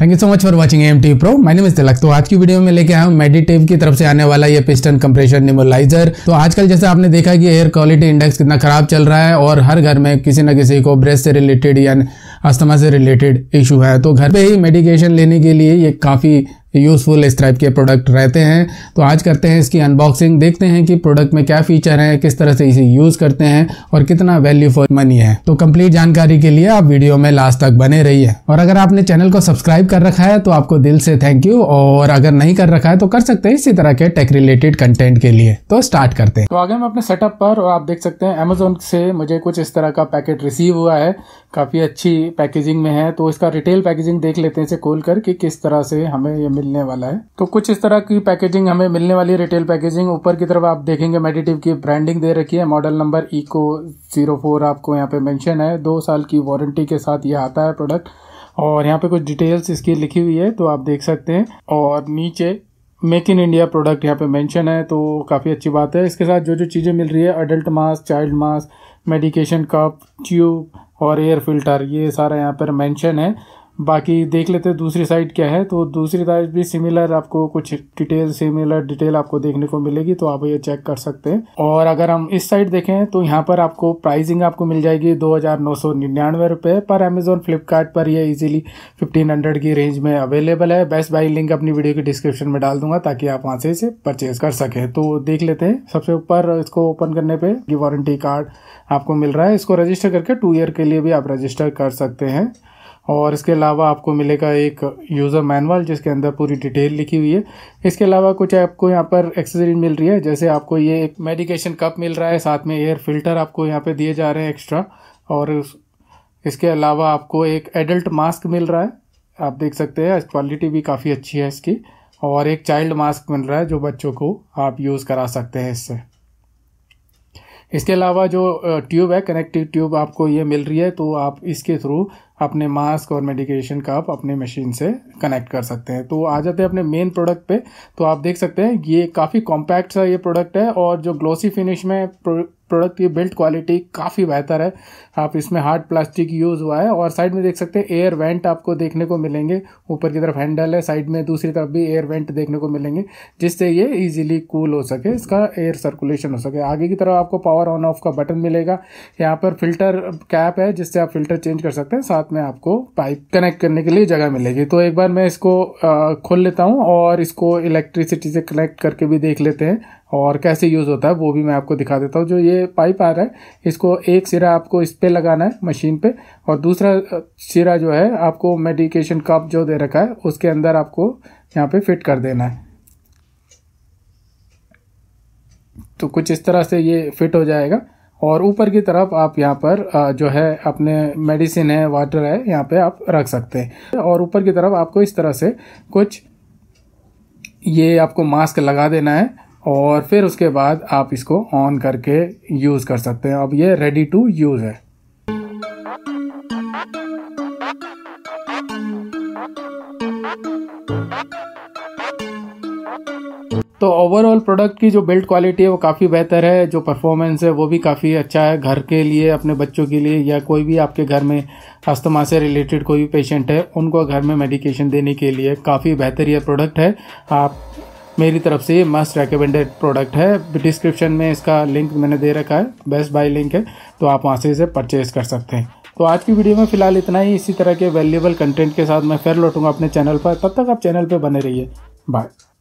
thank you so much for watching M T pro मैंने name Tilak तो आज की वीडियो में लेके आया हूँ मेडिटेव की तरफ से आने वाला ये पिस्टन कंप्रेशन निमोलाइजर तो आजकल जैसे आपने देखा कि एयर क्वालिटी इंडेक्स कितना खराब चल रहा है और हर घर में किसी न किसी को ब्रेस्ट से रिलेटेड या अस्थमा से रिलेटेड इशू है तो घर पे ही मेडिकेशन लेने के लिए ये काफ़ी यूज़फुल इस टाइप के प्रोडक्ट रहते हैं तो आज करते हैं इसकी अनबॉक्सिंग देखते हैं कि प्रोडक्ट में क्या फीचर है किस तरह से इसे यूज़ करते हैं और कितना वैल्यू फॉर मनी है तो कंप्लीट जानकारी के लिए आप वीडियो में लास्ट तक बने रहिए और अगर आपने चैनल को सब्सक्राइब कर रखा है तो आपको दिल से थैंक यू और अगर नहीं कर रखा है तो कर सकते हैं इसी तरह के टेक रिलेटेड कंटेंट के लिए तो स्टार्ट करते हैं तो आगे मैं अपने सेटअप पर और आप देख सकते हैं अमेजोन से मुझे कुछ इस तरह का पैकेट रिसीव हुआ है काफ़ी अच्छी पैकेजिंग में है तो इसका रिटेल पैकेजिंग देख लेते हैं इसे खोल कर कि किस तरह से हमें ये मिलने वाला है तो कुछ इस तरह की पैकेजिंग हमें मिलने वाली रिटेल पैकेजिंग ऊपर की तरफ आप देखेंगे मेडिटिव की ब्रांडिंग दे रखी है model number echo zero four आपको यहाँ पे मेंशन है दो साल की वारंटी के साथ ये आता है प्रोडक्ट और यहाँ पे कुछ डिटेल्स इसकी लिखी हुई है तो आप देख सकते हैं और नीचे मेक इन इंडिया प्रोडक्ट यहाँ पे मेंशन है तो काफ़ी अच्छी बात है इसके साथ जो जो चीज़ें मिल रही है adult mask child mask medication cup tube और एयर फिल्टर ये सारा यहाँ पर मेंशन है बाकी देख लेते हैं दूसरी साइड क्या है तो दूसरी साइड भी सिमिलर आपको कुछ डिटेल सिमिलर डिटेल आपको देखने को मिलेगी तो आप ये चेक कर सकते हैं और अगर हम इस साइड देखें तो यहाँ पर आपको प्राइसिंग आपको मिल जाएगी दो हज़ार नौ सौ निन्यानवे रुपये पर अमेजोन फ्लिपकार्ट पर यह इजीली फिफ्टीन हंड्रेड की रेंज में अवेलेबल है बेस्ट बाई लिंक अपनी वीडियो की डिस्क्रिप्शन में डाल दूंगा ताकि आप वहाँ से इसे परचेज कर सकें तो देख लेते हैं सबसे ऊपर इसको ओपन करने पर वारंटी कार्ड आपको मिल रहा है इसको रजिस्टर करके टू ईयर के लिए भी आप रजिस्टर कर सकते हैं और इसके अलावा आपको मिलेगा एक यूज़र मैनुअल जिसके अंदर पूरी डिटेल लिखी हुई है इसके अलावा कुछ आपको यहाँ पर एक्सेसरीज मिल रही है जैसे आपको ये एक मेडिकेशन कप मिल रहा है साथ में एयर फिल्टर आपको यहाँ पे दिए जा रहे हैं एक्स्ट्रा और इसके अलावा आपको एक एडल्ट मास्क मिल रहा है आप देख सकते हैं क्वालिटी भी काफ़ी अच्छी है इसकी और एक चाइल्ड मास्क मिल रहा है जो बच्चों को आप यूज़ करा सकते हैं इससे इसके अलावा जो ट्यूब है कनेक्टिव ट्यूब आपको ये मिल रही है तो आप इसके थ्रू अपने मास्क और मेडिकेशन का आप अपने मशीन से कनेक्ट कर सकते हैं तो आ जाते हैं अपने मेन प्रोडक्ट पे तो आप देख सकते हैं ये काफ़ी कॉम्पैक्ट सा ये प्रोडक्ट है और जो ग्लोसी फिनिश में प्रोडक्ट की बिल्ड क्वालिटी काफ़ी बेहतर है आप इसमें हार्ड प्लास्टिक यूज़ हुआ है और साइड में देख सकते हैं एयर वेंट आपको देखने को मिलेंगे ऊपर की तरफ हैंडल है साइड में दूसरी तरफ भी एयर वेंट देखने को मिलेंगे जिससे ये इजीली कूल हो सके इसका एयर सर्कुलेशन हो सके आगे की तरफ आपको पावर ऑन ऑफ का बटन मिलेगा यहाँ पर फिल्टर कैप है जिससे आप फिल्टर चेंज कर सकते हैं साथ में आपको पाइप कनेक्ट करने के लिए जगह मिलेगी तो एक बार मैं इसको खोल लेता हूँ और इसको इलेक्ट्रिसिटी से कनेक्ट करके भी देख लेते हैं और कैसे यूज़ होता है वो भी मैं आपको दिखा देता हूँ जो ये पाइप आ रहा है इसको एक सिरा आपको इस पर लगाना है मशीन पे और दूसरा सिरा जो है आपको मेडिकेशन कप जो दे रखा है उसके अंदर आपको यहाँ पे फिट कर देना है तो कुछ इस तरह से ये फिट हो जाएगा और ऊपर की तरफ आप यहाँ पर जो है अपने मेडिसिन है वाटर है यहाँ पे आप रख सकते हैं और ऊपर की तरफ आपको इस तरह से कुछ ये आपको मास्क लगा देना है और फिर उसके बाद आप इसको ऑन करके यूज़ कर सकते हैं अब ये रेडी टू यूज़ है तो ओवरऑल प्रोडक्ट की जो बिल्ड क्वालिटी है वो काफ़ी बेहतर है जो परफॉर्मेंस है वो भी काफ़ी अच्छा है घर के लिए अपने बच्चों के लिए या कोई भी आपके घर में अस्थमा से रिलेटेड कोई भी पेशेंट है उनको घर में मेडिकेशन देने के लिए काफ़ी बेहतर यह प्रोडक्ट है आप मेरी तरफ से ये मस्ट रिकमेंडेड प्रोडक्ट है डिस्क्रिप्शन में इसका लिंक मैंने दे रखा है बेस्ट बाय लिंक है तो आप वहाँ से इसे परचेज़ कर सकते हैं तो आज की वीडियो में फिलहाल इतना ही इसी तरह के वैल्यूबल कंटेंट के साथ मैं फिर लौटूंगा अपने चैनल पर तब तक आप चैनल पर बने रहिए बाय